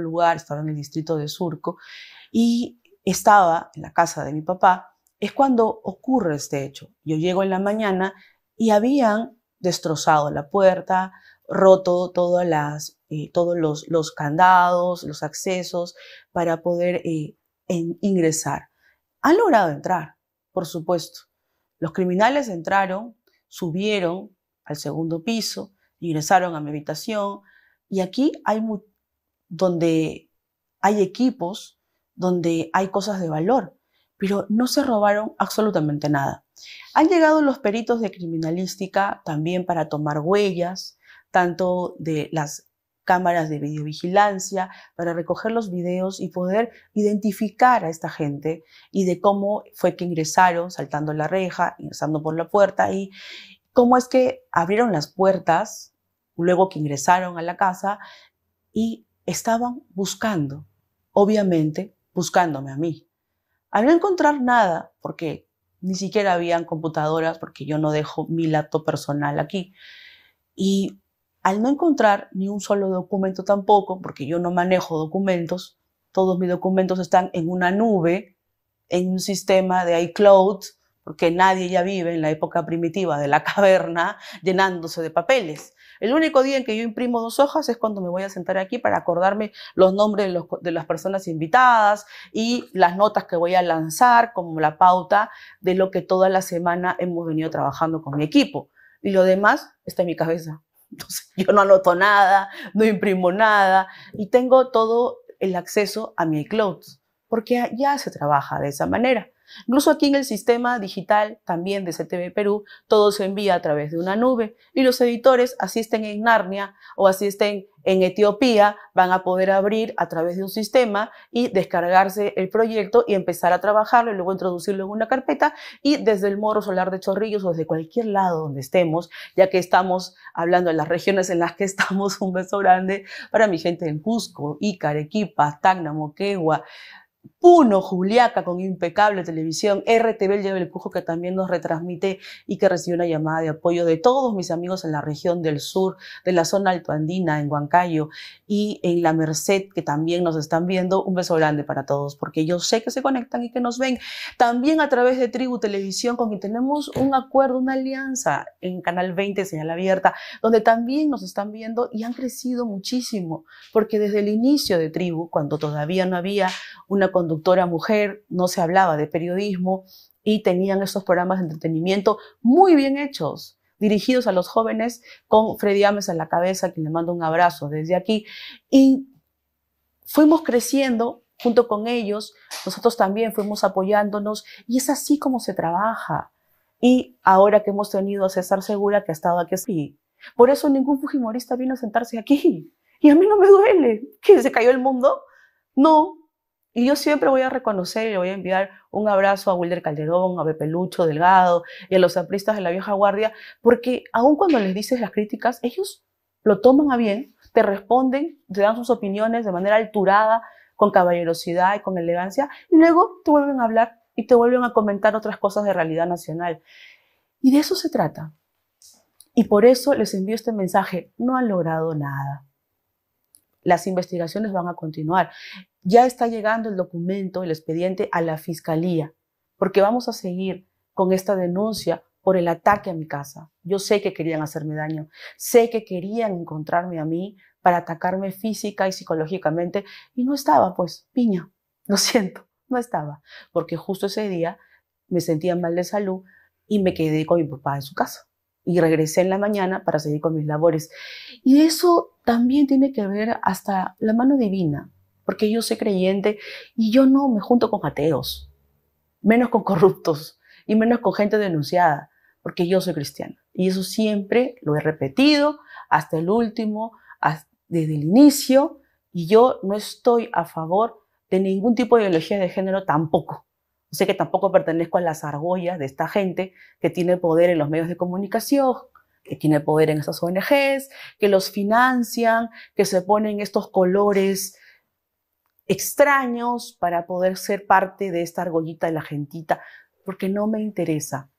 lugar, estaba en el distrito de Surco, y estaba en la casa de mi papá, es cuando ocurre este hecho. Yo llego en la mañana y habían destrozado la puerta, roto todas las, eh, todos los, los, candados, los accesos para poder eh, ingresar. Han logrado entrar, por supuesto. Los criminales entraron, subieron al segundo piso, ingresaron a mi habitación y aquí hay muchos donde hay equipos, donde hay cosas de valor, pero no se robaron absolutamente nada. Han llegado los peritos de criminalística también para tomar huellas, tanto de las cámaras de videovigilancia, para recoger los videos y poder identificar a esta gente y de cómo fue que ingresaron saltando la reja, ingresando por la puerta y cómo es que abrieron las puertas luego que ingresaron a la casa y estaban buscando, obviamente buscándome a mí. Al no encontrar nada, porque ni siquiera habían computadoras, porque yo no dejo mi laptop personal aquí, y al no encontrar ni un solo documento tampoco, porque yo no manejo documentos, todos mis documentos están en una nube, en un sistema de iCloud, porque nadie ya vive en la época primitiva de la caverna llenándose de papeles. El único día en que yo imprimo dos hojas es cuando me voy a sentar aquí para acordarme los nombres de, las personas invitadas y las notas que voy a lanzar como la pauta de lo que toda la semana hemos venido trabajando con mi equipo. Y lo demás está en mi cabeza. yo no anoto nada, no imprimo nada y tengo todo el acceso a mi cloud porque ya se trabaja de esa manera. Incluso aquí en el sistema digital también de CTV Perú, todo se envía a través de una nube y los editores, asisten en Narnia o asisten en Etiopía, van a poder abrir a través de un sistema y descargarse el proyecto y empezar a trabajarlo y luego introducirlo en una carpeta y desde el Moro Solar de Chorrillos o desde cualquier lado donde estemos, ya que estamos hablando de las regiones en las que estamos, un beso grande para mi gente en Cusco, Ica, Arequipa, Tacna, Moquegua, Puno, Juliaca, con impecable televisión, RTV El pujo que también nos retransmite y que recibe una llamada de apoyo de todos mis amigos en la región del sur, de la zona altoandina, en Huancayo y en La Merced, que también nos están viendo. Un beso grande para todos, porque yo sé que se conectan y que nos ven. También a través de Tribu Televisión, con quien tenemos un acuerdo, una alianza en Canal 20, Señal Abierta, donde también nos están viendo y han crecido muchísimo, porque desde el inicio de Tribu, cuando todavía no había una conductora mujer, no se hablaba de periodismo y tenían estos programas de entretenimiento muy bien hechos, dirigidos a los jóvenes, con Freddy Ames a la cabeza, quien le manda un abrazo desde aquí. Y fuimos creciendo junto con ellos, nosotros también fuimos apoyándonos y es así como se trabaja. Y ahora que hemos tenido a César Segura, que ha estado aquí, por eso ningún fujimorista vino a sentarse aquí. Y a mí no me duele que se cayó el mundo. No, y yo siempre voy a reconocer y voy a enviar un abrazo a Wilder Calderón, a Pepe Lucho Delgado y a los apristas de la vieja guardia, porque aun cuando les dices las críticas, ellos lo toman a bien, te responden, te dan sus opiniones de manera alturada, con caballerosidad y con elegancia, y luego te vuelven a hablar y te vuelven a comentar otras cosas de realidad nacional. Y de eso se trata. Y por eso les envío este mensaje, no han logrado nada las investigaciones van a continuar. Ya está llegando el documento, el expediente a la fiscalía, porque vamos a seguir con esta denuncia por el ataque a mi casa. Yo sé que querían hacerme daño, sé que querían encontrarme a mí para atacarme física y psicológicamente y no estaba, pues, piña, lo siento, no estaba, porque justo ese día me sentía mal de salud y me quedé con mi papá en su casa y regresé en la mañana para seguir con mis labores. Y eso también tiene que ver hasta la mano divina, porque yo soy creyente y yo no me junto con ateos, menos con corruptos y menos con gente denunciada, porque yo soy cristiana. Y eso siempre lo he repetido hasta el último, desde el inicio, y yo no estoy a favor de ningún tipo de ideología de género tampoco. Sé que tampoco pertenezco a las argollas de esta gente que tiene poder en los medios de comunicación, que tiene poder en esas ONGs, que los financian, que se ponen estos colores extraños para poder ser parte de esta argollita de la gentita, porque no me interesa,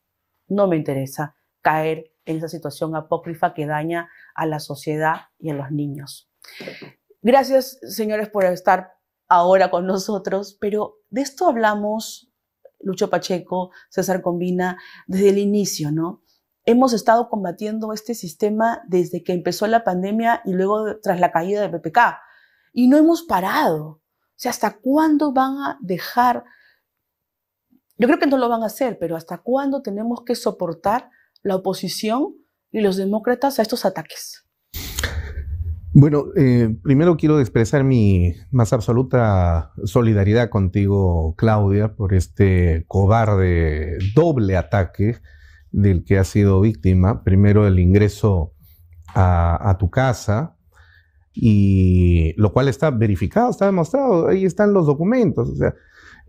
no me interesa caer en esa situación apócrifa que daña a la sociedad y a los niños. Gracias, señores, por estar ahora con nosotros, pero de esto hablamos Lucho Pacheco, César Combina, desde el inicio, ¿no? Hemos estado combatiendo este sistema desde que empezó la pandemia y luego tras la caída de PPK. Y no hemos parado. O sea, ¿hasta cuándo van a dejar? Yo creo que no lo van a hacer, pero ¿hasta cuándo tenemos que soportar la oposición y los demócratas a estos ataques? Bueno, eh, primero quiero expresar mi más absoluta solidaridad contigo, Claudia, por este cobarde doble ataque del que has sido víctima. Primero el ingreso a, tu casa, y lo cual está verificado, está demostrado, ahí están los documentos. O sea,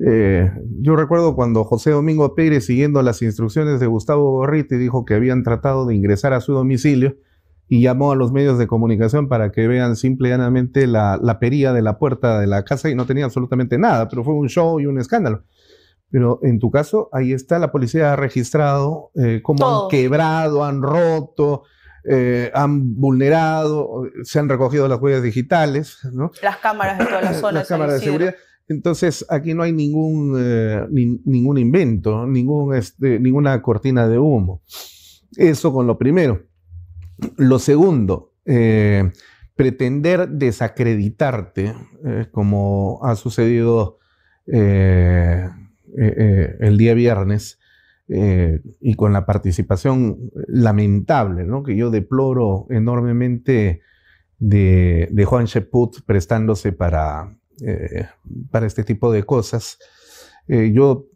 eh, yo recuerdo cuando José Domingo Pérez, siguiendo las instrucciones de Gustavo Gorriti, dijo que habían tratado de ingresar a su domicilio y llamó a los medios de comunicación para que vean simple y llanamente la, la perilla de la puerta de la casa y no tenía absolutamente nada, pero fue un show y un escándalo. Pero en tu caso, ahí está, la policía ha registrado eh, cómo han quebrado, han roto, eh, han vulnerado, se han recogido las huellas digitales, Las cámaras de todas las seguridad. Entonces, aquí no hay ningún, eh, ningún invento, este, ninguna cortina de humo. Eso con lo primero. Lo segundo, eh, pretender desacreditarte, eh, como ha sucedido eh, el día viernes, y con la participación lamentable, que yo deploro enormemente de, Juan Sheput prestándose para, para este tipo de cosas. yo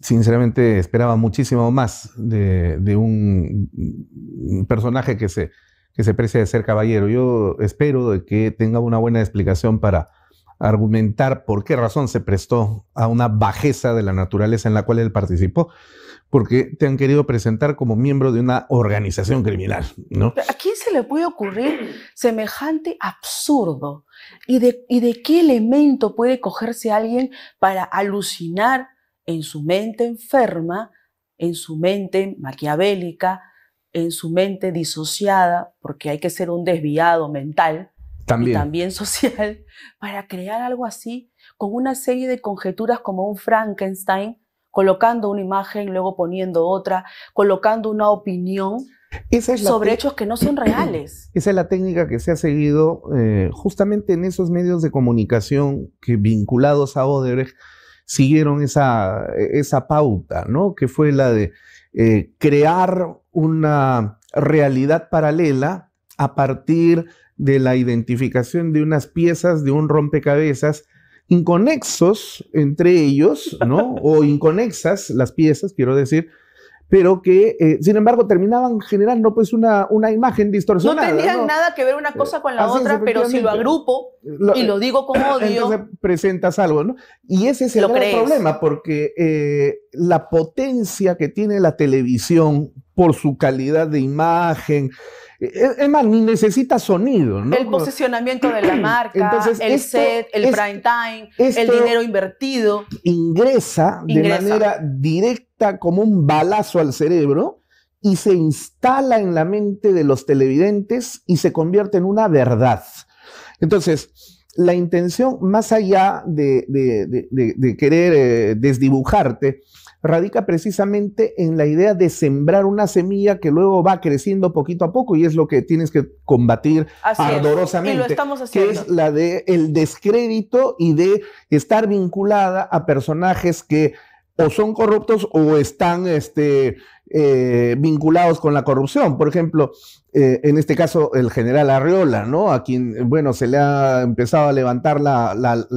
sinceramente esperaba muchísimo más de, un, personaje que se, que se precie de ser caballero. Yo espero que tenga una buena explicación para argumentar por qué razón se prestó a una bajeza de la naturaleza en la cual él participó, porque te han querido presentar como miembro de una organización criminal, ¿no? ¿A quién se le puede ocurrir semejante absurdo? ¿Y de, y de qué elemento puede cogerse alguien para alucinar en su mente enferma, en su mente maquiavélica, en su mente disociada, porque hay que ser un desviado mental también. y también social, para crear algo así, con una serie de conjeturas como un Frankenstein, colocando una imagen, luego poniendo otra, colocando una opinión sobre hechos que no son reales. Esa es la técnica que se ha seguido eh, justamente en esos medios de comunicación que vinculados a Odebrecht siguieron esa, pauta, ¿no? Que fue la de eh, crear una realidad paralela a partir de la identificación de unas piezas de un rompecabezas inconexos entre ellos, ¿no? o inconexas las piezas, quiero decir, pero que, eh, sin embargo, terminaban generando pues una, una imagen distorsionada. No tenían nada que ver una eh, cosa con la otra, pero si lo agrupo y lo eh, digo con odio. Entonces presentas algo, ¿no? Y ese es el problema, porque la potencia que tiene la televisión por su calidad de imagen, es más, ni necesita sonido, El posicionamiento de la marca, Entonces, el set, el prime time, el dinero invertido. Ingresa, de manera directa como un balazo al cerebro y se instala en la mente de los televidentes y se convierte en una verdad. Entonces, la intención, más allá de, querer eh, desdibujarte, radica precisamente en la idea de sembrar una semilla que luego va creciendo poquito a poco y es lo que tienes que combatir ardorosamente, que es la de el descrédito y de estar vinculada a personajes que o son corruptos o están este, eh, vinculados con la corrupción. Por ejemplo, eh, en este caso el general Arriola, ¿no? A quien, bueno, se le ha empezado a levantar la,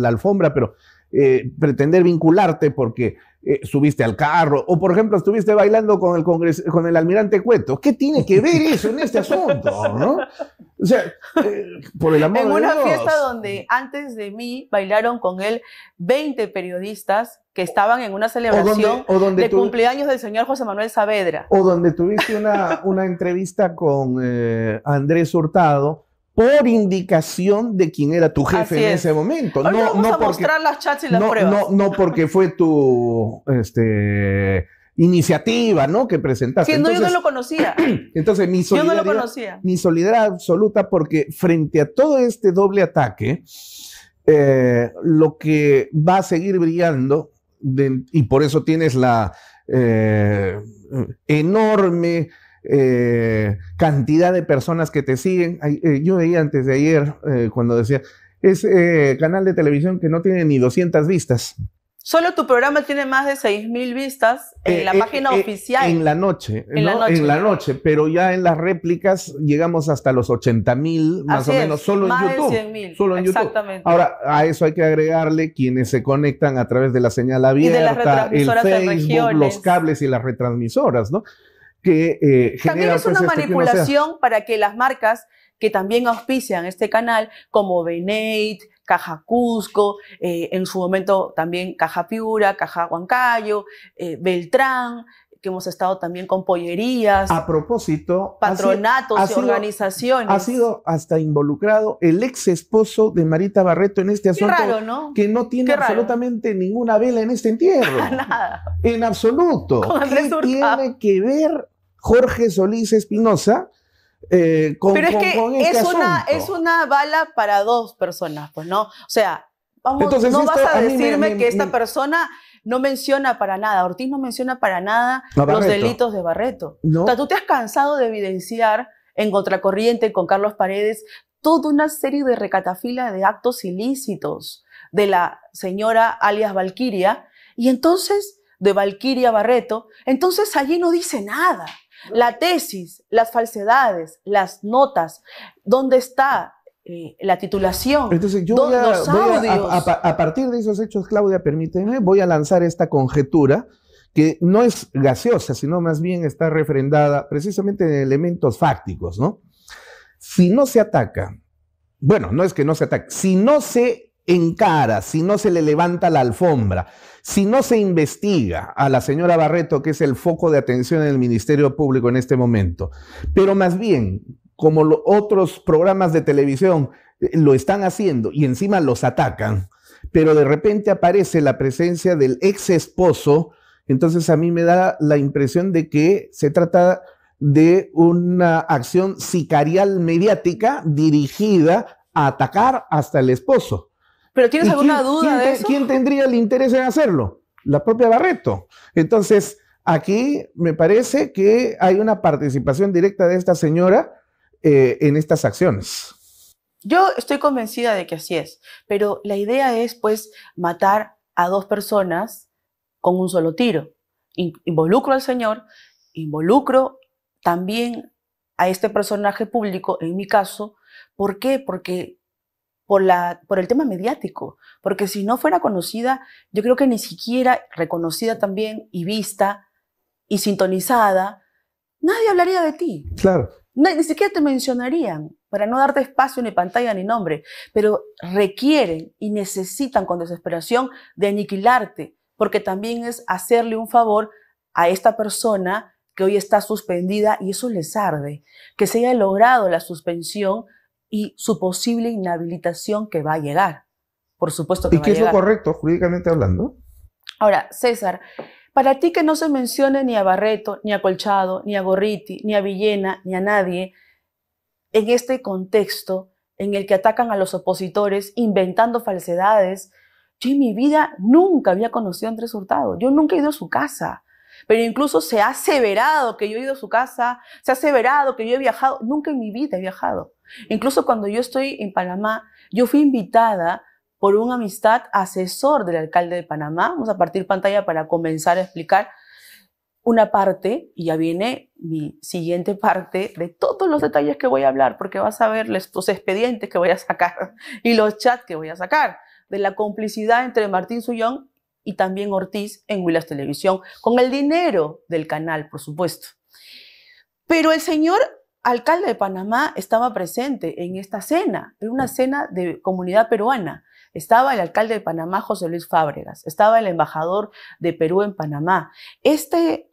alfombra, pero eh, pretender vincularte porque eh, subiste al carro, o por ejemplo, estuviste bailando con el, con el almirante Cueto. ¿Qué tiene que ver eso en este asunto? O sea, eh, por el amor en una fiesta donde antes de mí bailaron con él 20 periodistas que estaban en una celebración de cumpleaños del señor José Manuel Saavedra. O donde tuviste una, una entrevista con eh, Andrés Hurtado por indicación de quién era tu jefe en ese momento. no, vamos no a mostrar las chats y las pruebas. No, porque fue tu este, iniciativa, ¿no? Que presentaste. Que no, yo no lo conocía. entonces, mi solidaridad, absoluta porque frente a todo este doble ataque, eh, lo que va a seguir brillando, y por eso tienes la eh, enorme eh, cantidad de personas que te siguen. Eh, yo veía antes de ayer eh, cuando decía, es canal de televisión que no tiene ni 200 vistas. Solo tu programa tiene más de mil vistas en la página oficial. En la noche, en, la noche, pero ya en las réplicas llegamos hasta los mil más o menos, solo en YouTube. solo en Ahora, a eso hay que agregarle quienes se conectan a través de la señal abierta, y el Facebook, los cables y las retransmisoras, ¿no? que eh, genera, También es una manipulación para que las marcas que también auspician este canal, como Beneit, Caja Cusco, eh, en su momento también Caja Piura, Caja Huancayo, eh, Beltrán, que hemos estado también con pollerías. A propósito, patronatos y organizaciones. Ha sido hasta involucrado el ex esposo de Marita Barreto en este asunto. ¿no? Que no tiene absolutamente ninguna vela en este entierro. Nada. En absoluto. tiene que ver Jorge Solís Espinosa. Eh, con, Pero es que este es, una, es, una, bala para dos personas, pues no. O sea, vamos, no vas a decirme que esta persona no menciona para nada, Ortiz no menciona para nada los delitos de Barreto. O sea, tú te has cansado de evidenciar en Contracorriente con Carlos Paredes toda una serie de recatafila de actos ilícitos de la señora alias Valquiria y entonces de Valquiria Barreto, entonces allí no dice nada. La tesis, las falsedades, las notas, ¿dónde está eh, la titulación? Entonces, yo a, a, partir de esos hechos, Claudia, permíteme, voy a lanzar esta conjetura que no es gaseosa, sino más bien está refrendada precisamente en elementos fácticos, ¿no? Si no se ataca, bueno, no es que no se ataque, si no se encara, si no se le levanta la alfombra, si no se investiga a la señora Barreto, que es el foco de atención del Ministerio Público en este momento, pero más bien, como los otros programas de televisión eh, lo están haciendo y encima los atacan, pero de repente aparece la presencia del ex esposo, entonces a mí me da la impresión de que se trata de una acción sicarial mediática dirigida a atacar hasta el esposo. ¿Pero tienes alguna duda de eso? ¿Quién tendría el interés en hacerlo? La propia Barreto. Entonces, aquí me parece que hay una participación directa de esta señora eh, en estas acciones. Yo estoy convencida de que así es, pero la idea es pues matar a dos personas con un solo tiro. involucro al señor, involucro también a este personaje público, en mi caso, ¿por qué? Porque por, la, por el tema mediático, porque si no fuera conocida, yo creo que ni siquiera reconocida también y vista y sintonizada, nadie hablaría de ti. Claro. Ni, ni siquiera te mencionarían para no darte espacio, ni pantalla, ni nombre, pero requieren y necesitan con desesperación de aniquilarte, porque también es hacerle un favor a esta persona que hoy está suspendida y eso les arde, que se haya logrado la suspensión y su posible inhabilitación que va a llegar. Por supuesto que ¿Y qué es lo correcto jurídicamente hablando? Ahora, César, para ti que no se mencione ni a Barreto, ni a Colchado, ni a Gorriti, ni a Villena, ni a nadie, en este contexto en el que atacan a los opositores inventando falsedades, yo en mi vida nunca había conocido a Andrés Hurtado, yo nunca he ido a su casa, pero incluso se ha aseverado que yo he ido a su casa, se ha aseverado que yo he viajado, nunca en mi vida he viajado. Incluso cuando yo estoy en Panamá, yo fui invitada por un amistad asesor del alcalde de Panamá. Vamos a partir pantalla para comenzar a explicar una parte y ya viene mi siguiente parte de todos los detalles que voy a hablar, porque vas a ver los expedientes que voy a sacar y los chats que voy a sacar de la complicidad entre Martín Sullón y también Ortiz en Willas Televisión, con el dinero del canal, por supuesto. Pero el señor alcalde de Panamá estaba presente en esta cena, en una cena de comunidad peruana. Estaba el alcalde de Panamá, José Luis Fábregas, estaba el embajador de Perú en Panamá. Este,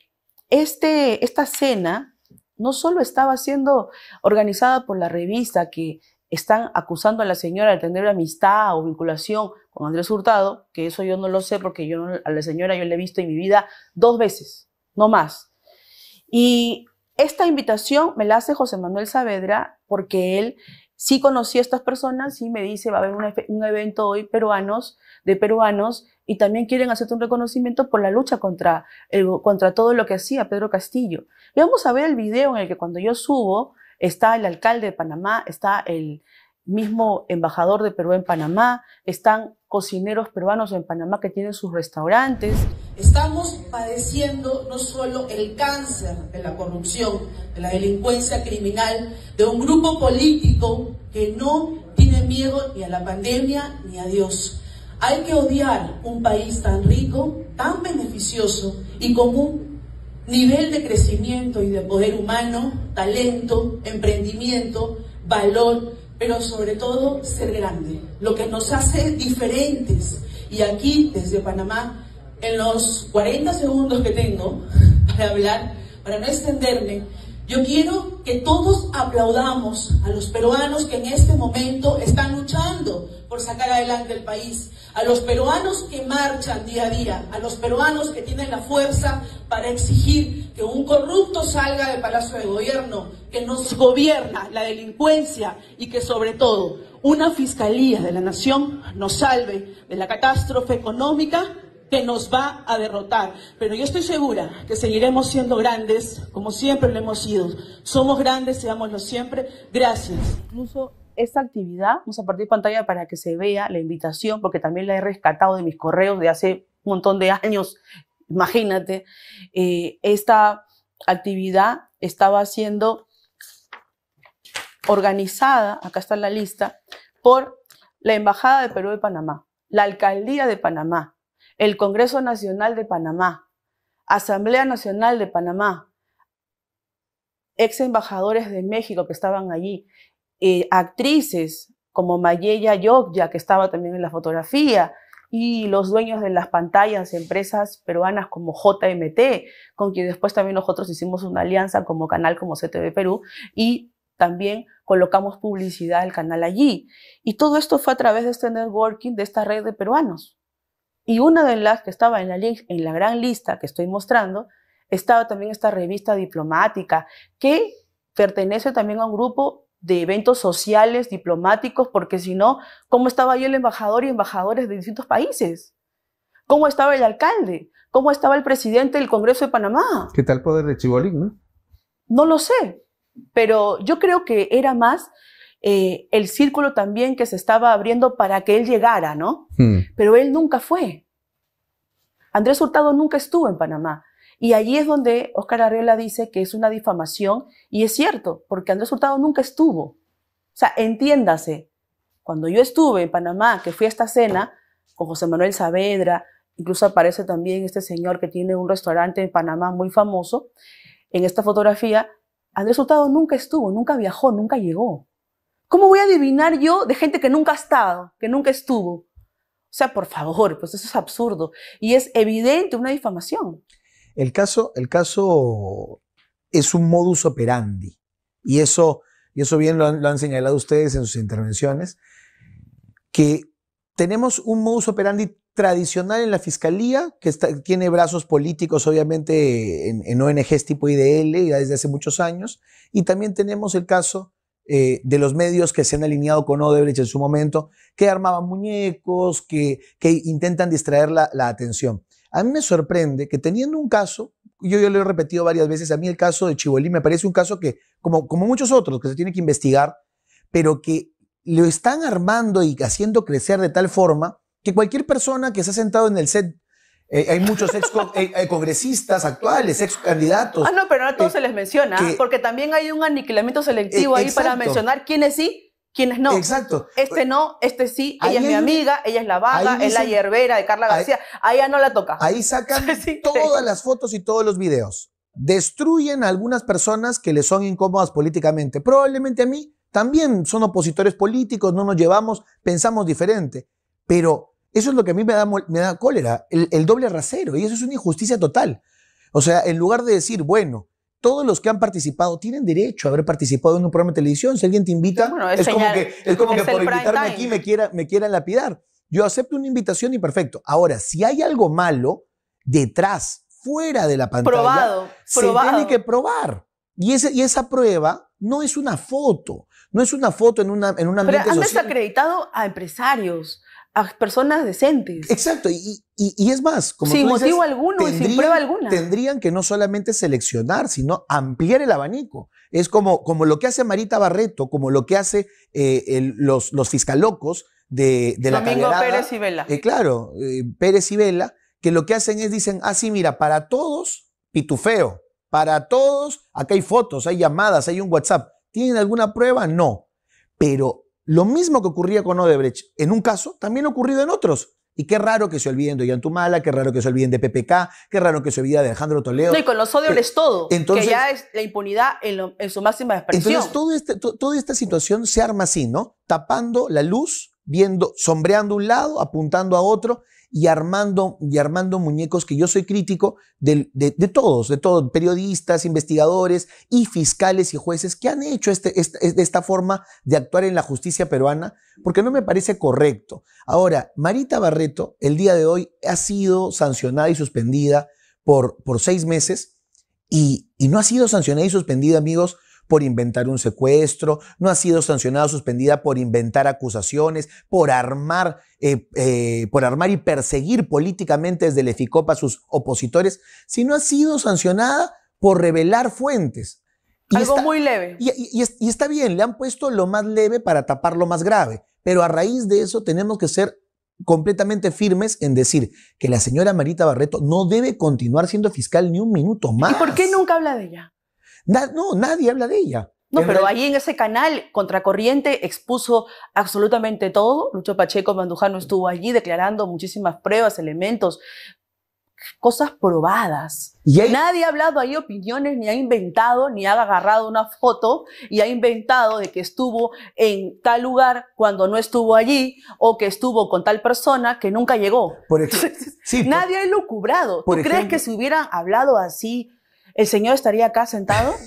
este, esta cena no solo estaba siendo organizada por la revista que están acusando a la señora de tener amistad o vinculación con Andrés Hurtado, que eso yo no lo sé porque yo a la señora yo la he visto en mi vida dos veces, no más. Y esta invitación me la hace José Manuel Saavedra porque él sí conocía a estas personas y me dice, va a haber un, evento hoy peruanos, de peruanos, y también quieren hacerte un reconocimiento por la lucha contra, contra todo lo que hacía Pedro Castillo. Y vamos a ver el video en el que cuando yo subo, está el alcalde de Panamá, está el mismo embajador de Perú en Panamá, están cocineros peruanos en Panamá que tienen sus restaurantes. Estamos padeciendo no solo el cáncer de la corrupción, de la delincuencia criminal, de un grupo político que no tiene miedo ni a la pandemia ni a Dios. Hay que odiar un país tan rico, tan beneficioso y con un nivel de crecimiento y de poder humano, talento, emprendimiento, valor, pero sobre todo ser grande, lo que nos hace diferentes. Y aquí, desde Panamá, en los 40 segundos que tengo para hablar, para no extenderme, yo quiero que todos aplaudamos a los peruanos que en este momento están luchando por sacar adelante el país, a los peruanos que marchan día a día, a los peruanos que tienen la fuerza para exigir que un corrupto salga del Palacio de Gobierno, que nos gobierna la delincuencia y que sobre todo una Fiscalía de la Nación nos salve de la catástrofe económica que nos va a derrotar. Pero yo estoy segura que seguiremos siendo grandes, como siempre lo hemos sido. Somos grandes, seámoslo siempre. Gracias. Incluso esta actividad, vamos a partir pantalla para que se vea la invitación, porque también la he rescatado de mis correos de hace un montón de años. Imagínate, eh, esta actividad estaba siendo organizada, acá está la lista, por la Embajada de Perú de Panamá, la Alcaldía de Panamá, el Congreso Nacional de Panamá, Asamblea Nacional de Panamá, ex embajadores de México que estaban allí, eh, actrices como Mayella Yogya, que estaba también en la fotografía, y los dueños de las pantallas, empresas peruanas como JMT, con quien después también nosotros hicimos una alianza como canal como CTV Perú, y también colocamos publicidad al canal allí. Y todo esto fue a través de este networking, de esta red de peruanos. Y una de las que estaba en la, gran lista que estoy mostrando, estaba también esta revista diplomática, que pertenece también a un grupo de eventos sociales, diplomáticos, porque si no, ¿cómo estaba yo el embajador y embajadores de distintos países? ¿Cómo estaba el alcalde? ¿Cómo estaba el presidente del Congreso de Panamá? ¿Qué tal poder de Chibolín, no? No lo sé, pero yo creo que era más eh, el círculo también que se estaba abriendo para que él llegara, ¿no? Hmm. Pero él nunca fue. Andrés Hurtado nunca estuvo en Panamá. Y allí es donde Oscar Arriola dice que es una difamación, y es cierto, porque Andrés Hurtado nunca estuvo. O sea, entiéndase, cuando yo estuve en Panamá, que fui a esta cena con José Manuel Saavedra, incluso aparece también este señor que tiene un restaurante en Panamá muy famoso, en esta fotografía, Andrés Hurtado nunca estuvo, nunca viajó, nunca llegó. ¿Cómo voy a adivinar yo de gente que nunca ha estado, que nunca estuvo? O sea, por favor, pues eso es absurdo. Y es evidente una difamación. El caso, el caso es un modus operandi. Y eso, y eso bien lo han, señalado ustedes en sus intervenciones, que tenemos un modus operandi tradicional en la fiscalía, que tiene brazos políticos, obviamente, en, en, ONGs tipo IDL, ya desde hace muchos años. Y también tenemos el caso eh, de los medios que se han alineado con Odebrecht en su momento, que armaban muñecos, que, que intentan distraer la, atención. A mí me sorprende que teniendo un caso, yo ya lo he repetido varias veces, a mí el caso de Chibolí me parece un caso que, como, como muchos otros, que se tiene que investigar, pero que lo están armando y haciendo crecer de tal forma que cualquier persona que se ha sentado en el set eh, hay muchos ex eh, eh, congresistas actuales, ex candidatos. Ah, no, pero no a todos se les menciona, ah, porque también hay un aniquilamiento selectivo ahí para mencionar quiénes sí, quiénes no. Exacto. Este no, este sí, ella es mi amiga, ella es la vaga, es la hierbera de Carla García, ahí, a ella no la toca. Ahí sacan todas las fotos y todos los videos. Destruyen a algunas personas que les son incómodas políticamente. Probablemente a mí también son opositores políticos, no nos llevamos, pensamos diferente, pero eso es lo que a mí me da, me da cólera, el, doble rasero, y eso es una injusticia total. O sea, en lugar de decir, bueno, todos los que han participado tienen derecho a haber participado en un programa de televisión. Si alguien te invita, es, como que, es como que por invitarme aquí me, quiera, me quieran lapidar. Yo acepto una invitación y perfecto. Ahora, si hay algo malo detrás, fuera de la pantalla, se tiene que probar. Y, y esa prueba no es una foto, no es una foto en una, en un ambiente Pero han desacreditado a empresarios, personas decentes. Exacto, y, es más, como sin motivo alguno y sin prueba alguna. Tendrían que no solamente seleccionar, sino ampliar el abanico. Es como, como lo que hace Marita Barreto, como lo que hace eh, los, los fiscalocos de, de la Domingo Pérez y Vela. Eh, claro, eh, Pérez y Vela, que lo que hacen es dicen, ah, sí, mira, para todos, pitufeo. Para todos, acá hay fotos, hay llamadas, hay un WhatsApp. ¿Tienen alguna prueba? No. Pero lo mismo que ocurría con Odebrecht en un caso, también ha ocurrido en otros. Y qué raro que se olviden de Yantumala qué raro que se olviden de PPK, qué raro que se olviden de Alejandro Toledo. No, y con los eh, es todo, entonces, que ya es la impunidad en, su máxima expresión. Entonces, este, toda esta situación se arma así, ¿no? Tapando la luz, viendo, sombreando un lado, apuntando a otro, y armando, y armando muñecos que yo soy crítico de, de, todos, de todos, periodistas, investigadores y fiscales y jueces que han hecho este, esta, esta forma de actuar en la justicia peruana, porque no me parece correcto. Ahora, Marita Barreto, el día de hoy, ha sido sancionada y suspendida por, por seis meses y, y no ha sido sancionada y suspendida, amigos, por inventar un secuestro, no ha sido sancionada o suspendida por inventar acusaciones, por armar, eh, eh, por armar y perseguir políticamente desde el EFICOP a sus opositores, sino ha sido sancionada por revelar fuentes. Y Algo muy leve. Y, y, y está bien, le han puesto lo más leve para tapar lo más grave, pero a raíz de eso tenemos que ser completamente firmes en decir que la señora Marita Barreto no debe continuar siendo fiscal ni un minuto más. ¿Y por qué nunca habla de ella? no, nadie habla de ella. No, pero ahí en ese canal, Contracorriente expuso absolutamente todo. Lucho Pacheco Mandujano estuvo allí declarando muchísimas pruebas, elementos, cosas probadas. ¿Y Nadie ha hablado ahí opiniones, ni ha inventado, ni ha agarrado una foto y ha inventado de que estuvo en tal lugar cuando no estuvo allí o que estuvo con tal persona que nunca llegó. Por Nadie ha lucubrado. ¿Tú crees que se hubieran hablado así ¿El Señor estaría acá sentado?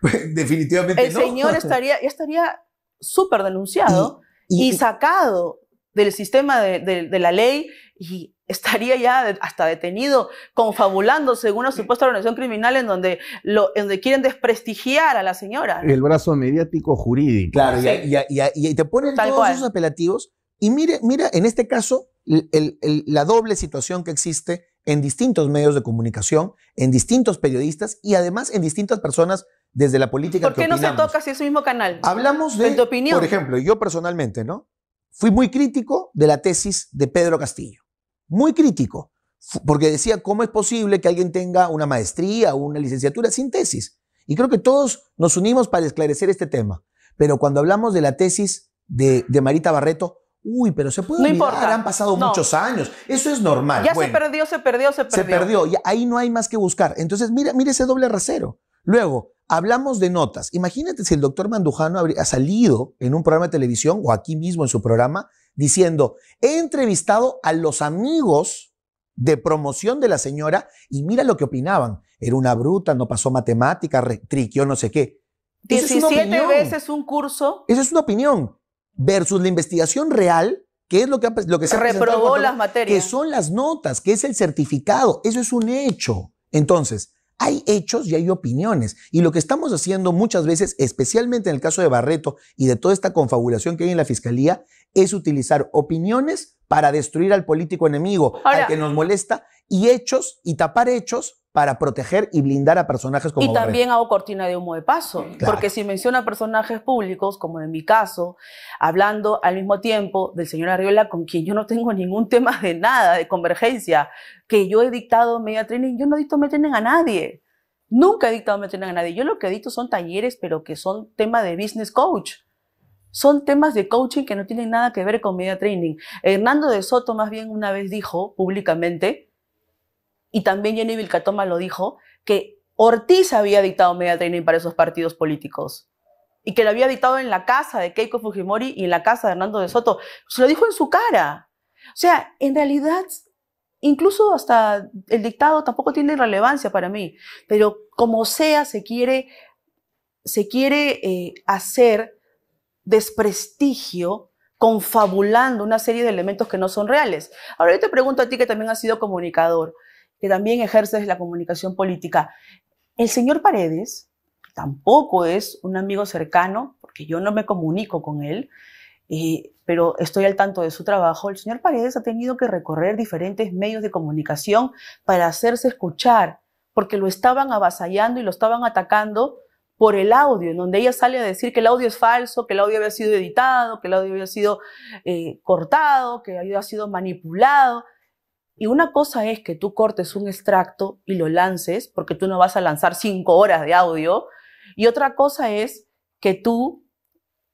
Pues, definitivamente el no. El Señor estaría, ya estaría súper denunciado y, sacado del sistema de, la ley y estaría ya hasta detenido, confabulando según una supuesta organización criminal en donde, lo, en donde quieren desprestigiar a la señora. El brazo mediático jurídico. Claro, y, te ponen todos esos apelativos. Y mire, mira, en este caso, la doble situación que existe en distintos medios de comunicación, en distintos periodistas y además en distintas personas desde la política. ¿Por qué no se toca si mismo canal? Hablamos de, opinión? por ejemplo, yo personalmente, ¿no? Fui muy crítico de la tesis de Pedro Castillo, muy crítico, porque decía, ¿cómo es posible que alguien tenga una maestría o una licenciatura sin tesis? Y creo que todos nos unimos para esclarecer este tema. Pero cuando hablamos de la tesis de Marita Barreto, Uy, pero se puede no importa. han pasado muchos años. Eso es normal. Ya se perdió, se perdió, se perdió. Se perdió, y ahí no hay más que buscar. Entonces, mira, mira ese doble rasero. Luego, hablamos de notas. Imagínate si el doctor Mandujano ha salido en un programa de televisión o aquí mismo en su programa diciendo, he entrevistado a los amigos de promoción de la señora y mira lo que opinaban. Era una bruta, no pasó matemática, triquió no sé qué. 17 veces un curso. Esa es una opinión versus la investigación real, que es lo que, lo que se reprobó las materias. Que son las notas, que es el certificado. Eso es un hecho. Entonces, hay hechos y hay opiniones. Y lo que estamos haciendo muchas veces, especialmente en el caso de Barreto y de toda esta confabulación que hay en la fiscalía, es utilizar opiniones para destruir al político enemigo, al que nos molesta, y hechos y tapar hechos para proteger y blindar a personajes como Y también hago cortina de humo de paso, porque si menciona personajes públicos, como en mi caso, hablando al mismo tiempo del señor Arriola, con quien yo no tengo ningún tema de nada, de convergencia, que yo he dictado media training, yo no dicto media training a nadie. Nunca he dictado media training a nadie. Yo lo que dicto son talleres, pero que son tema de business coach son temas de coaching que no tienen nada que ver con media training. Hernando de Soto más bien una vez dijo públicamente y también Jenny Vilcatoma lo dijo, que Ortiz había dictado media training para esos partidos políticos y que lo había dictado en la casa de Keiko Fujimori y en la casa de Hernando de Soto. Se lo dijo en su cara. O sea, en realidad, incluso hasta el dictado tampoco tiene relevancia para mí, pero como sea, se quiere, se quiere eh, hacer desprestigio confabulando una serie de elementos que no son reales. Ahora yo te pregunto a ti que también has sido comunicador, que también ejerce la comunicación política. El señor Paredes tampoco es un amigo cercano, porque yo no me comunico con él, pero estoy al tanto de su trabajo. El señor Paredes ha tenido que recorrer diferentes medios de comunicación para hacerse escuchar, porque lo estaban avasallando y lo estaban atacando por el audio, en donde ella sale a decir que el audio es falso, que el audio había sido editado, que el audio había sido eh, cortado, que había sido manipulado. Y una cosa es que tú cortes un extracto y lo lances, porque tú no vas a lanzar cinco horas de audio. Y otra cosa es que tú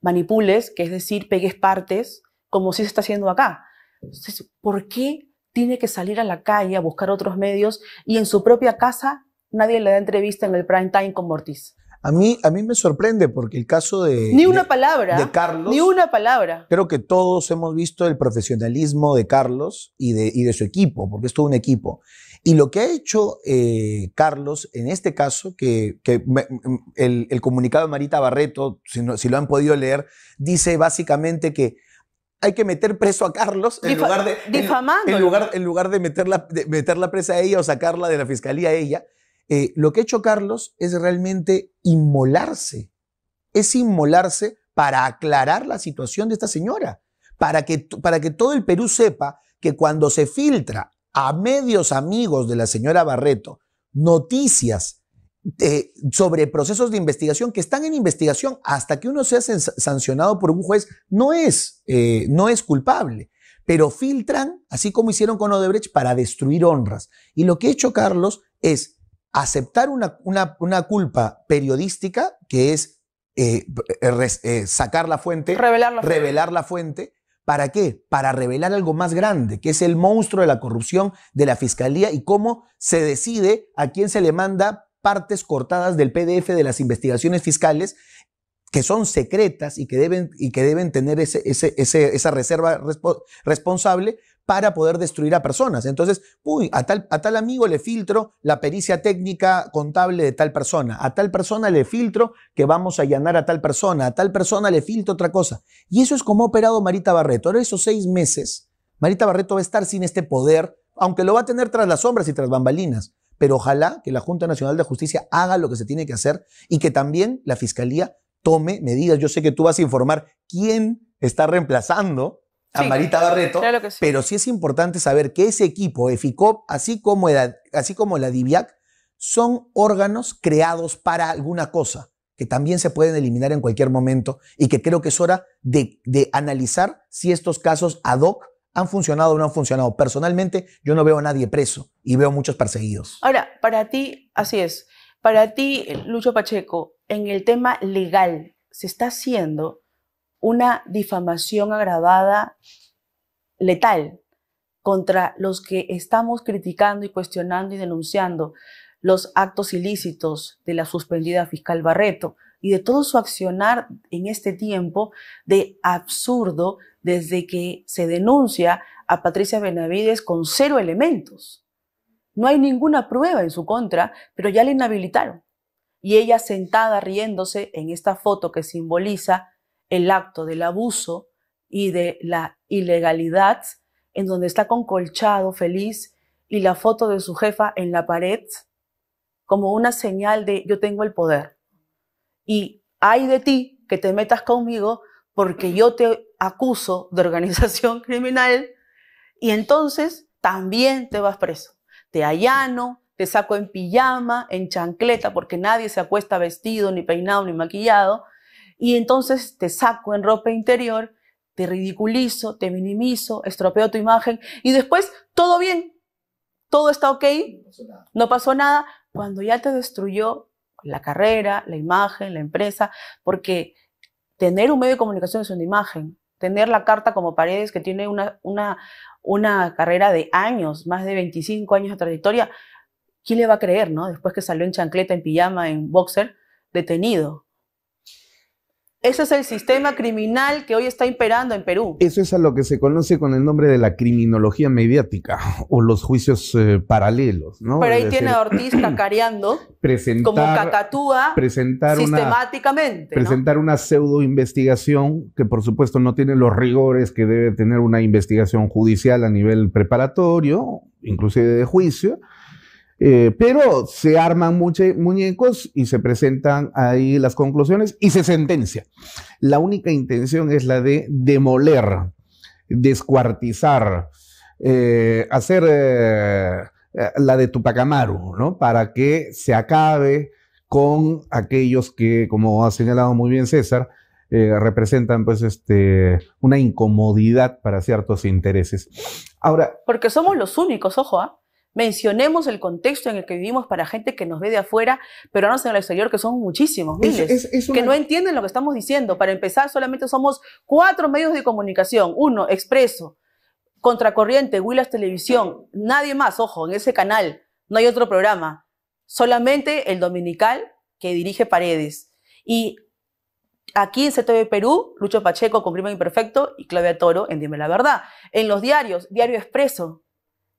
manipules, que es decir, pegues partes, como si se está haciendo acá. Entonces, ¿por qué tiene que salir a la calle a buscar otros medios y en su propia casa nadie le da entrevista en el prime time con Mortiz? A mí, a mí me sorprende porque el caso de... Ni una palabra. De Carlos. Ni una palabra. Creo que todos hemos visto el profesionalismo de Carlos y de, su equipo, porque es todo un equipo. Y lo que ha hecho eh, Carlos en este caso, que, mm, el, comunicado de Marita Barreto, si, lo han podido leer, dice básicamente que hay que meter preso a Carlos en lugar de en, en, lugar, en lugar de, meterla, de meterla presa a ella o sacarla de la fiscalía a ella. Eh, lo que ha hecho Carlos es realmente inmolarse. Es inmolarse para aclarar la situación de esta señora, para que, para que todo el Perú sepa que cuando se filtra a medios amigos de la señora Barreto noticias eh, sobre procesos de investigación que están en investigación hasta que uno sea sancionado por un juez, no es, eh, no es culpable. Pero filtran, así como hicieron con Odebrecht, para destruir honras. Y lo que ha hecho Carlos es aceptar una, culpa periodística, que es eh, eh, eh, sacar la fuente, revelar, la, fuente. ¿Para qué? Para revelar algo más grande, que es el monstruo de la corrupción de la fiscalía y cómo se decide a quién se le manda partes cortadas del PDF de las investigaciones fiscales que son secretas y que deben, y que deben tener esa reserva responsable para poder destruir a personas. Entonces, uy, a tal, a tal amigo le filtro la pericia técnica contable de tal persona, a tal persona le filtro que vamos a allanar a tal persona, a tal persona le filtro otra cosa. Y eso es como ha operado Marita Barreto. Ahora esos seis meses, Marita Barreto va a estar sin este poder, aunque lo va a tener tras las sombras y tras bambalinas. Pero ojalá que la Junta Nacional de Justicia haga lo que se tiene que hacer y que también la Fiscalía tome medidas. Yo sé que tú vas a informar quién está reemplazando Amarita Barreto, pero sí es importante saber que ese equipo, EFICOP, así como, así como la DIVIAC, son órganos creados para alguna cosa, que también se pueden eliminar en cualquier momento y que creo que es hora de, de analizar si estos casos ad hoc han funcionado o no han funcionado. Personalmente, yo no veo a nadie preso y veo muchos perseguidos. Ahora, para ti, así es, para ti, Lucho Pacheco, en el tema legal, ¿se está haciendo una difamación agravada letal contra los que estamos criticando y cuestionando y denunciando los actos ilícitos de la suspendida fiscal Barreto y de todo su accionar en este tiempo de absurdo desde que se denuncia a Patricia Benavides con cero elementos. No hay ninguna prueba en su contra, pero ya la inhabilitaron. Y ella sentada riéndose en esta foto que simboliza el acto del abuso y de la ilegalidad, en donde está concolchado feliz y la foto de su jefa en la pared, como una señal de yo tengo el poder. Y hay de ti que te metas conmigo porque yo te acuso de organización criminal y entonces también te vas preso. Te allano, te saco en pijama, en chancleta, porque nadie se acuesta vestido, ni peinado, ni maquillado, y entonces te saco en ropa interior, te ridiculizo, te minimizo, estropeo tu imagen y después todo bien, todo está ok, no pasó nada, cuando ya te destruyó la carrera, la imagen, la empresa, porque tener un medio de comunicación es una imagen, tener la carta como paredes que tiene una, una, una carrera de años, más de 25 años de trayectoria, ¿quién le va a creer, no? Después que salió en chancleta, en pijama, en boxer, detenido. Ese es el sistema criminal que hoy está imperando en Perú. Eso es a lo que se conoce con el nombre de la criminología mediática o los juicios eh, paralelos, ¿no? Pero ahí tiene a Ortiz cacareando como cacatúa presentar sistemáticamente. presentar una pseudo investigación que por supuesto no tiene los rigores que debe tener una investigación judicial a nivel preparatorio, inclusive de juicio eh, pero se arman muchos muñecos y se presentan ahí las conclusiones y se sentencia. La única intención es la de demoler, descuartizar, eh, hacer eh, la de Tupac Amaru, ¿no? Para que se acabe con aquellos que, como ha señalado muy bien César, representan pues este una incomodidad para ciertos intereses. Ahora, porque somos los únicos, ojo, ¿ah? Mencionemos el contexto en el que vivimos para gente que nos ve de afuera, pero no sé en el exterior, que son muchísimos, miles, que no entienden lo que estamos diciendo. Para empezar, solamente somos cuatro medios de comunicación. Uno, Expreso, Contracorriente, Willas Televisión, nadie más, ojo, en ese canal no hay otro programa. Solamente el dominical que dirige Paredes. Y aquí en CTV Perú, Lucho Pacheco con Crimen Imperfecto y Claudia Toro en Dime la Verdad. En los diarios, Diario Expreso,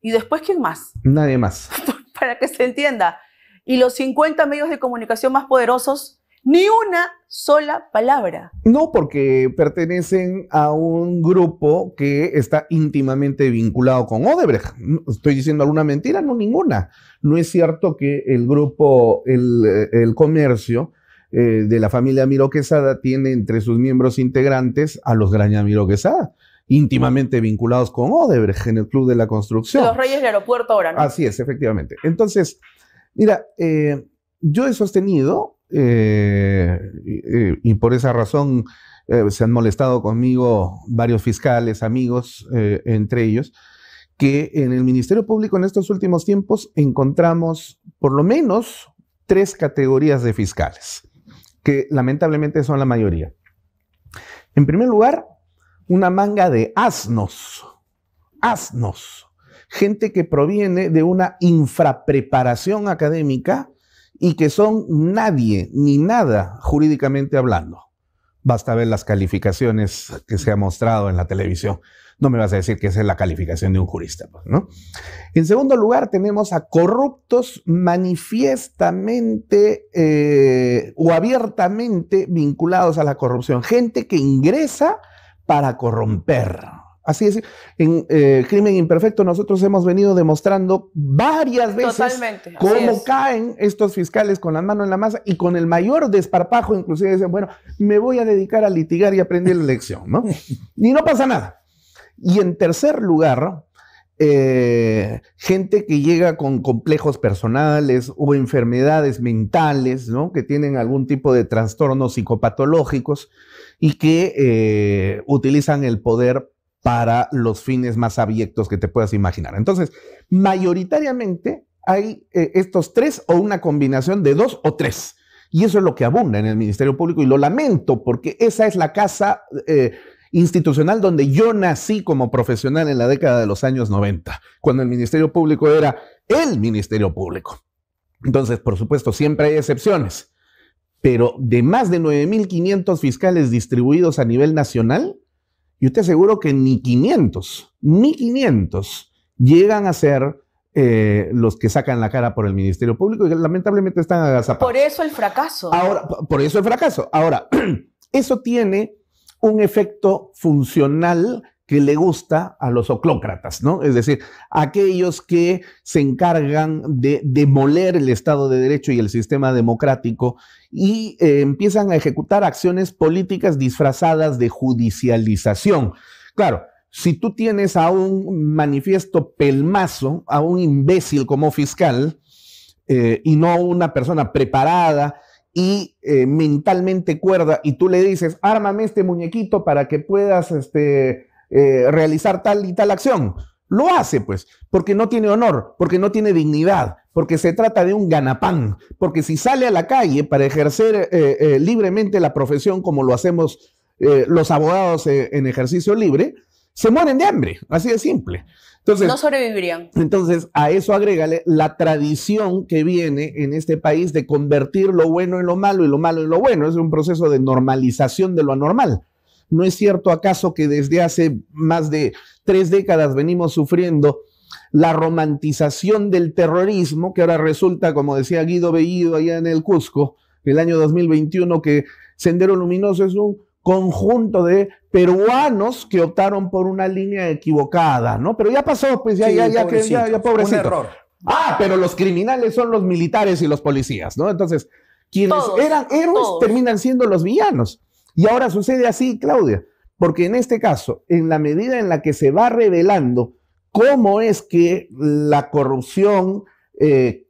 ¿Y después quién más? Nadie más. Para que se entienda. Y los 50 medios de comunicación más poderosos, ni una sola palabra. No, porque pertenecen a un grupo que está íntimamente vinculado con Odebrecht. ¿Estoy diciendo alguna mentira? No, ninguna. No es cierto que el grupo, el, comercio, eh, de la familia Miro Quesada tiene entre sus miembros integrantes a los Graña Miro Quesada íntimamente vinculados con Odebrecht en el Club de la Construcción. Los reyes del aeropuerto ahora, ¿no? Así es, efectivamente. Entonces, mira, eh, yo he sostenido, eh, y, por esa razón eh, se han molestado conmigo varios fiscales, amigos, entre ellos, que en el Ministerio Público en estos últimos tiempos encontramos por lo menos tres categorías de fiscales, que lamentablemente son la mayoría. En primer lugar, una manga de asnos, asnos, gente que proviene de una infrapreparación académica y que son nadie ni nada jurídicamente hablando. Basta ver las calificaciones que se ha mostrado en la televisión. No me vas a decir que esa es la calificación de un jurista, pues, ¿no? En segundo lugar, tenemos a corruptos manifiestamente eh, o abiertamente vinculados a la corrupción. Gente que ingresa para corromper. Así es, en eh, Crimen Imperfecto nosotros hemos venido demostrando varias veces cómo caen estos fiscales con la mano en la masa y con el mayor desparpajo, inclusive dicen, bueno, me voy a dedicar a litigar y aprender la lección, ¿no? y no pasa nada. Y en tercer lugar, eh, gente que llega con complejos personales o enfermedades mentales, Que tienen algún tipo de trastornos psicopatológicos y que eh, utilizan el poder para los fines más abiertos que te puedas imaginar. Entonces, mayoritariamente hay eh, estos tres o una combinación de dos o tres. Y eso es lo que abunda en el Ministerio Público y lo lamento porque esa es la casa institucional donde yo nací como profesional en la década de los años 90, cuando el Ministerio Público era el Ministerio Público. Entonces, por supuesto, siempre hay excepciones, pero de más de 9.500 fiscales distribuidos a nivel nacional, yo te aseguro que ni 500, ni 500 llegan a ser eh, los que sacan la cara por el Ministerio Público y lamentablemente están agazapados. Por eso el fracaso. Ahora, por eso el fracaso. Ahora, eso tiene un efecto funcional que le gusta a los oclócratas, ¿no? Es decir, aquellos que se encargan de demoler el Estado de Derecho y el sistema democrático y eh, empiezan a ejecutar acciones políticas disfrazadas de judicialización. Claro, si tú tienes a un manifiesto pelmazo, a un imbécil como fiscal, eh, y no una persona preparada y eh, mentalmente cuerda y tú le dices, ármame este muñequito para que puedas este, eh, realizar tal y tal acción. Lo hace, pues, porque no tiene honor, porque no tiene dignidad, porque se trata de un ganapán, porque si sale a la calle para ejercer eh, libremente la profesión como lo hacemos los abogados en ejercicio libre, se mueren de hambre, así de simple no sobrevivirían. Entonces, a eso agrégale la tradición que viene en este país de convertir lo bueno en lo malo y lo malo en lo bueno. Es un proceso de normalización de lo anormal. ¿No es cierto acaso que desde hace más de tres décadas venimos sufriendo la romantización del terrorismo, que ahora resulta, como decía Guido Bellido allá en el Cusco, el año 2021, que Sendero Luminoso es un conjunto de peruanos que optaron por una línea equivocada, ¿no? Pero ya pasó, pues ya, ya, ya, pobrecito, ya, ya, error. Ah, pero los criminales son los militares y los policías, ¿no? Entonces, quienes eran héroes terminan siendo los villanos. Y ahora sucede así, Claudia, porque en este caso, en la medida en la que se va revelando cómo es que la corrupción eh,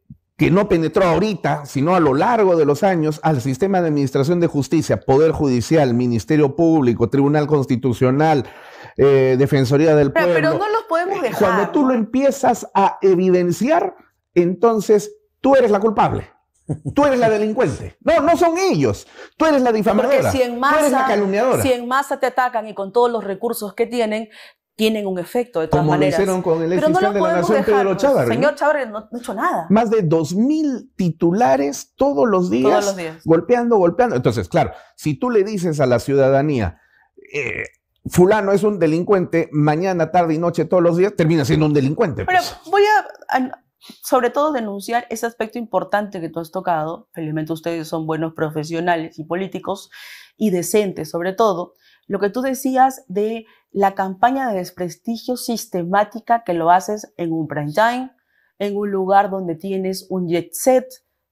que no penetró ahorita, sino a lo largo de los años, al sistema de administración de justicia, Poder Judicial, Ministerio Público, Tribunal Constitucional, eh, Defensoría del Pueblo. Pero no los podemos dejar. Cuando tú lo empiezas a evidenciar, entonces tú eres la culpable. Tú eres la delincuente. No, no son ellos. Tú eres la difamadora. tú eres la calumniadora. Si en masa te atacan y con todos los recursos que tienen, tienen un efecto de todas maneras. hicieron con el de la Nación, Pedro señor Chávez no, hecho nada. Más de 2.000 titulares todos los, días, golpeando, golpeando. Entonces, claro, si tú le dices a la ciudadanía, eh, fulano es un delincuente, mañana, tarde y noche, todos los días, termina siendo un delincuente. Pero pues. voy a, sobre todo, denunciar ese aspecto importante que tú has tocado. Felizmente ustedes son buenos profesionales y políticos y decentes, sobre todo lo que tú decías de la campaña de desprestigio sistemática que lo haces en un prime time, en un lugar donde tienes un jet set,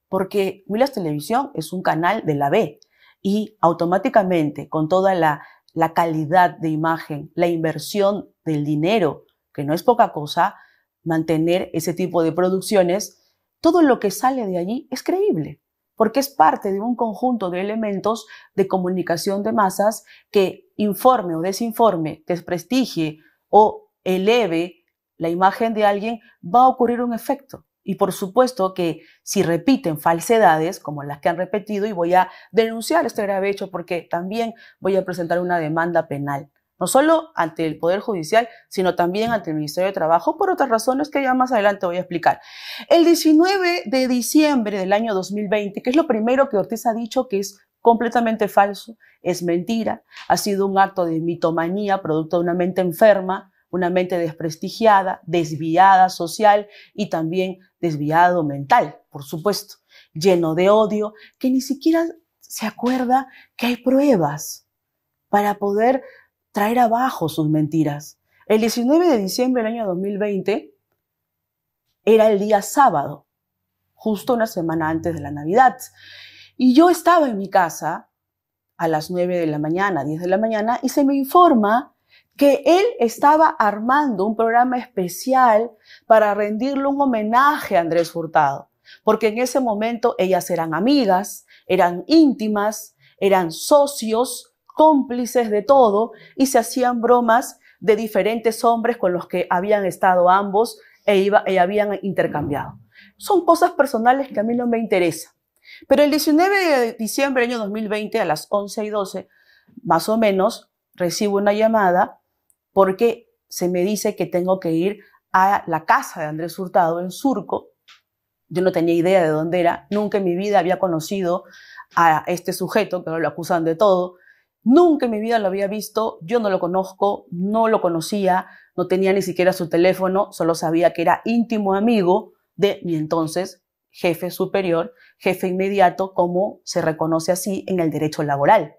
porque Willas Televisión es un canal de la B y automáticamente con toda la calidad de imagen, la inversión del dinero, que no es poca cosa, mantener ese tipo de producciones, todo lo que sale de allí es creíble porque es parte de un conjunto de elementos de comunicación de masas que informe o desinforme, desprestigie o eleve la imagen de alguien, va a ocurrir un efecto. Y por supuesto que si repiten falsedades como las que han repetido, y voy a denunciar este grave hecho porque también voy a presentar una demanda penal no solo ante el Poder Judicial, sino también ante el Ministerio de Trabajo, por otras razones que ya más adelante voy a explicar. El 19 de diciembre del año 2020, que es lo primero que Ortiz ha dicho que es completamente falso, es mentira, ha sido un acto de mitomanía producto de una mente enferma, una mente desprestigiada, desviada social y también desviado mental, por supuesto, lleno de odio, que ni siquiera se acuerda que hay pruebas para poder traer abajo sus mentiras. El 19 de diciembre del año 2020 era el día sábado, justo una semana antes de la Navidad. Y yo estaba en mi casa a las 9 de la mañana, 10 de la mañana, y se me informa que él estaba armando un programa especial para rendirle un homenaje a Andrés Hurtado, porque en ese momento ellas eran amigas, eran íntimas, eran socios, cómplices de todo y se hacían bromas de diferentes hombres con los que habían estado ambos e, iba, e habían intercambiado. Son cosas personales que a mí no me interesan. Pero el 19 de diciembre del año 2020, a las 11 y 12, más o menos, recibo una llamada porque se me dice que tengo que ir a la casa de Andrés Hurtado en Surco. Yo no tenía idea de dónde era, nunca en mi vida había conocido a este sujeto que lo acusan de todo. Nunca en mi vida lo había visto, yo no lo conozco, no lo conocía, no tenía ni siquiera su teléfono, solo sabía que era íntimo amigo de mi entonces jefe superior, jefe inmediato, como se reconoce así en el derecho laboral.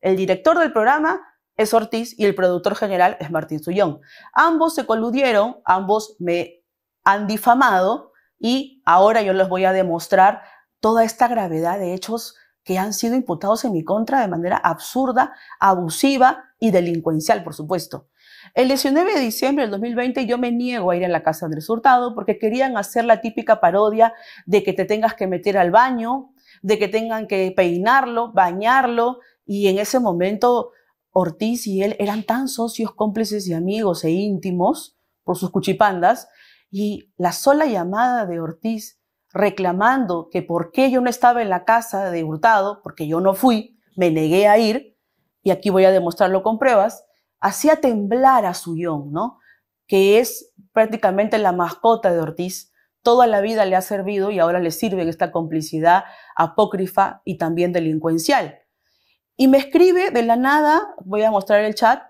El director del programa es Ortiz y el productor general es Martín Sullón. Ambos se coludieron, ambos me han difamado y ahora yo les voy a demostrar toda esta gravedad de hechos que han sido imputados en mi contra de manera absurda, abusiva y delincuencial, por supuesto. El 19 de diciembre del 2020 yo me niego a ir a la casa de resultado porque querían hacer la típica parodia de que te tengas que meter al baño, de que tengan que peinarlo, bañarlo, y en ese momento Ortiz y él eran tan socios, cómplices y amigos e íntimos por sus cuchipandas, y la sola llamada de Ortiz reclamando que por qué yo no estaba en la casa de Hurtado, porque yo no fui, me negué a ir, y aquí voy a demostrarlo con pruebas, hacía temblar a Sullón, ¿no? que es prácticamente la mascota de Ortiz. Toda la vida le ha servido y ahora le sirve esta complicidad apócrifa y también delincuencial. Y me escribe de la nada, voy a mostrar el chat,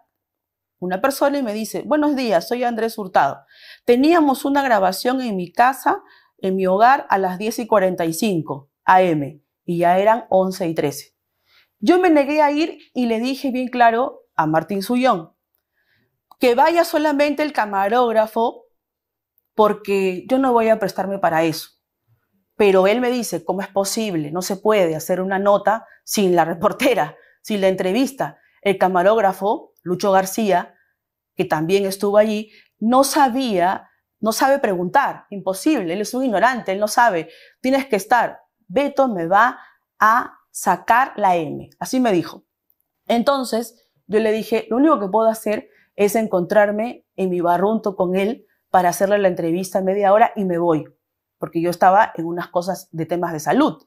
una persona y me dice, buenos días, soy Andrés Hurtado. Teníamos una grabación en mi casa en mi hogar a las 10 y 45 AM y ya eran 11 y 13. Yo me negué a ir y le dije bien claro a Martín Sullón que vaya solamente el camarógrafo porque yo no voy a prestarme para eso. Pero él me dice, ¿cómo es posible? No se puede hacer una nota sin la reportera, sin la entrevista. El camarógrafo, Lucho García, que también estuvo allí, no sabía no sabe preguntar, imposible, él es un ignorante, él no sabe, tienes que estar. Beto me va a sacar la M, así me dijo. Entonces yo le dije, lo único que puedo hacer es encontrarme en mi barrunto con él para hacerle la entrevista a media hora y me voy, porque yo estaba en unas cosas de temas de salud.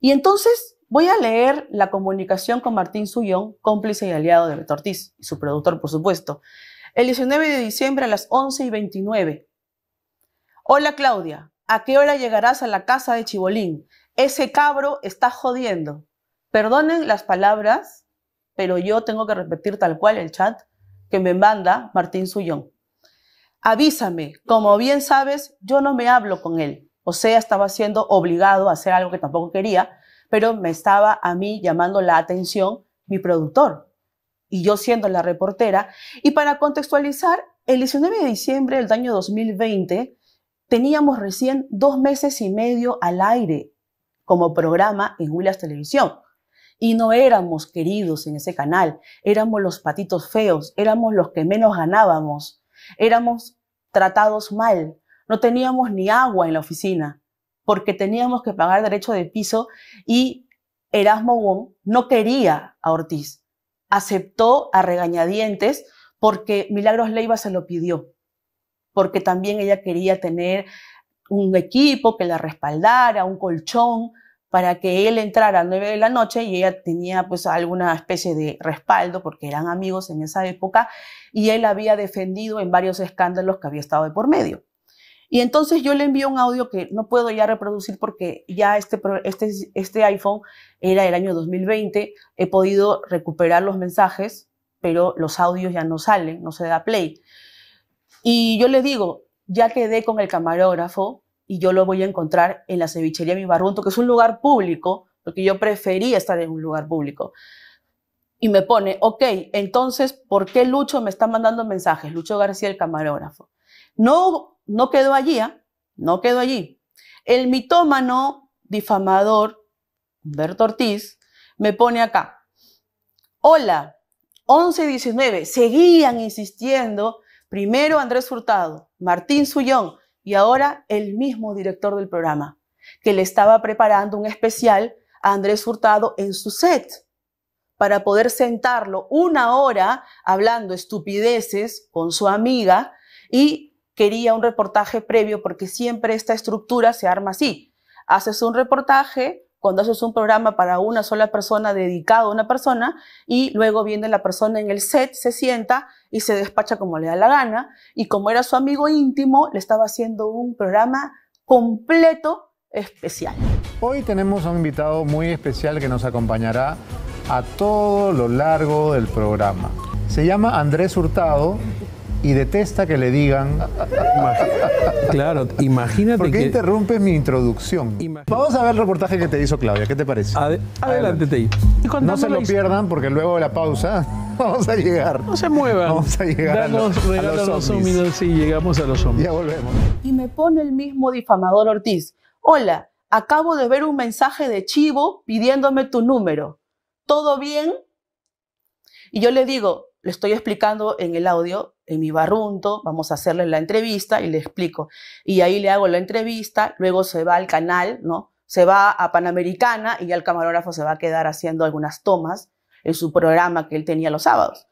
Y entonces voy a leer la comunicación con Martín Suyón, cómplice y aliado de Beto y su productor, por supuesto. El 19 de diciembre a las 11 y 29, Hola Claudia, ¿a qué hora llegarás a la casa de Chibolín? Ese cabro está jodiendo. Perdonen las palabras, pero yo tengo que repetir tal cual el chat que me manda Martín Sullón. Avísame, como bien sabes, yo no me hablo con él. O sea, estaba siendo obligado a hacer algo que tampoco quería, pero me estaba a mí llamando la atención mi productor y yo siendo la reportera. Y para contextualizar, el 19 de diciembre del año 2020, teníamos recién dos meses y medio al aire como programa en Williams Televisión. Y no éramos queridos en ese canal, éramos los patitos feos, éramos los que menos ganábamos, éramos tratados mal, no teníamos ni agua en la oficina, porque teníamos que pagar derecho de piso y Erasmo Wong no quería a Ortiz, aceptó a regañadientes porque Milagros Leiva se lo pidió porque también ella quería tener un equipo que la respaldara, un colchón, para que él entrara a las 9 de la noche y ella tenía pues alguna especie de respaldo porque eran amigos en esa época y él había defendido en varios escándalos que había estado de por medio. Y entonces yo le envío un audio que no puedo ya reproducir porque ya este, este, este iPhone era el año 2020, he podido recuperar los mensajes, pero los audios ya no salen, no se da play. Y yo le digo, ya quedé con el camarógrafo y yo lo voy a encontrar en la cevichería Mi Barrunto, que es un lugar público, porque yo prefería estar en un lugar público. Y me pone, ok, entonces, ¿por qué Lucho me está mandando mensajes? Lucho García, el camarógrafo. No, no quedó allí, ¿eh? no quedó allí. El mitómano difamador, Humberto Ortiz, me pone acá, hola, 11 y 19, seguían insistiendo Primero Andrés Hurtado, Martín Sullón y ahora el mismo director del programa, que le estaba preparando un especial a Andrés Hurtado en su set para poder sentarlo una hora hablando estupideces con su amiga y quería un reportaje previo porque siempre esta estructura se arma así. Haces un reportaje, cuando haces un programa para una sola persona, dedicado a una persona, y luego viene la persona en el set, se sienta y se despacha como le da la gana, y como era su amigo íntimo, le estaba haciendo un programa completo especial. Hoy tenemos a un invitado muy especial que nos acompañará a todo lo largo del programa. Se llama Andrés Hurtado y detesta que le digan. claro, imagínate. ¿Por qué interrumpes mi introducción? Vamos a ver el reportaje que te hizo Claudia, ¿qué te parece? adelante, Tei. No se lo pierdan porque luego de la pausa vamos a llegar. No se muevan. Vamos a llegar. a los, a los y llegamos a los hombres. Ya volvemos. Y me pone el mismo difamador Ortiz. Hola, acabo de ver un mensaje de Chivo pidiéndome tu número. ¿Todo bien? Y yo le digo, le estoy explicando en el audio, en mi barrunto, vamos a hacerle la entrevista y le explico. Y ahí le hago la entrevista, luego se va al canal, ¿no? Se va a Panamericana y ya el camarógrafo se va a quedar haciendo algunas tomas en su programa que él tenía los sábados.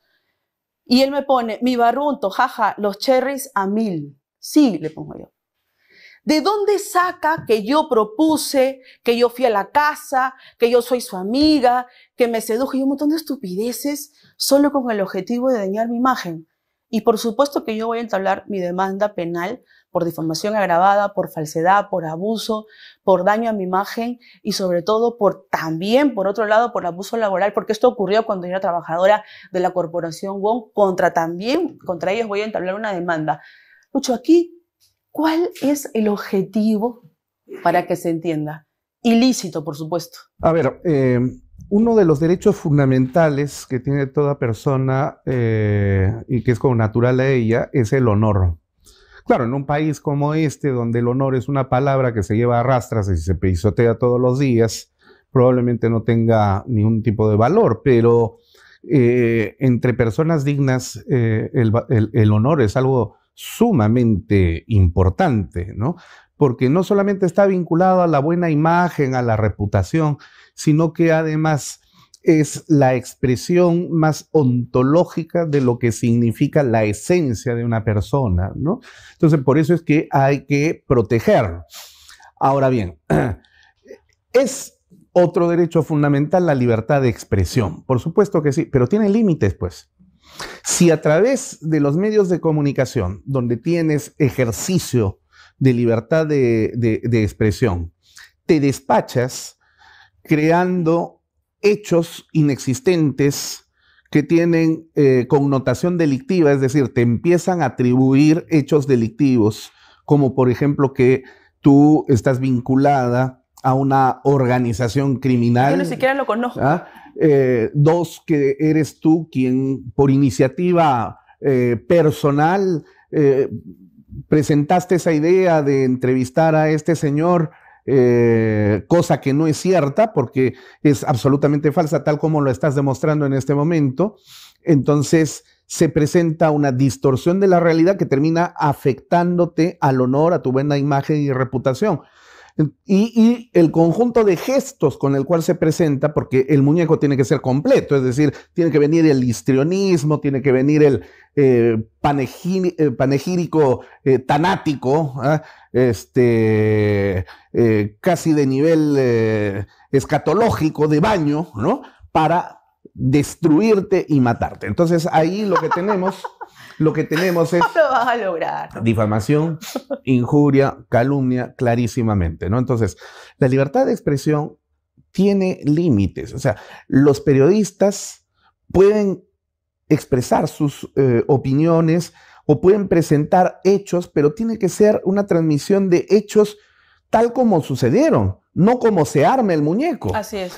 Y él me pone, mi barrunto, jaja, los cherries a mil. Sí, le pongo yo. ¿De dónde saca que yo propuse, que yo fui a la casa, que yo soy su amiga, que me sedujo y un montón de estupideces solo con el objetivo de dañar mi imagen? Y por supuesto que yo voy a entablar mi demanda penal por difamación agravada, por falsedad, por abuso, por daño a mi imagen y sobre todo por también, por otro lado, por abuso laboral, porque esto ocurrió cuando yo era trabajadora de la corporación Wong. contra también, contra ellos voy a entablar una demanda. Lucho, aquí, ¿cuál es el objetivo para que se entienda? Ilícito, por supuesto. A ver, eh, uno de los derechos fundamentales que tiene toda persona eh, y que es como natural a ella es el honor. Claro, en un país como este, donde el honor es una palabra que se lleva a rastras y se pisotea todos los días, probablemente no tenga ningún tipo de valor, pero eh, entre personas dignas eh, el, el honor es algo sumamente importante, ¿no? Porque no solamente está vinculado a la buena imagen, a la reputación, sino que además es la expresión más ontológica de lo que significa la esencia de una persona, ¿no? Entonces, por eso es que hay que protegerlo. Ahora bien, es otro derecho fundamental la libertad de expresión, por supuesto que sí, pero tiene límites, pues. Si a través de los medios de comunicación, donde tienes ejercicio de libertad de, de expresión, te despachas, creando hechos inexistentes que tienen eh, connotación delictiva, es decir, te empiezan a atribuir hechos delictivos, como por ejemplo que tú estás vinculada a una organización criminal. Yo ni siquiera lo conozco. ¿Ah? Eh, dos, que eres tú quien por iniciativa eh, personal presentaste esa idea de entrevistar a este señor eh, cosa que no es cierta porque es absolutamente falsa, tal como lo estás demostrando en este momento. Entonces se presenta una distorsión de la realidad que termina afectándote al honor, a tu buena imagen y reputación. Y, el conjunto de gestos con el cual se presenta, porque el muñeco tiene que ser completo, es decir, tiene que venir el histrionismo, tiene que venir el eh, eh, panegírico tanático, ¿ah? este, eh, casi de nivel eh, escatológico de baño, ¿no? Para destruirte y matarte. Entonces ahí lo que tenemos, lo que tenemos es... a lograr. Difamación, injuria, calumnia, clarísimamente, ¿no? Entonces, la libertad de expresión tiene límites. O sea, los periodistas pueden expresar sus eh, opiniones, o pueden presentar hechos, pero tiene que ser una transmisión de hechos tal como sucedieron, no como se arma el muñeco. Así es.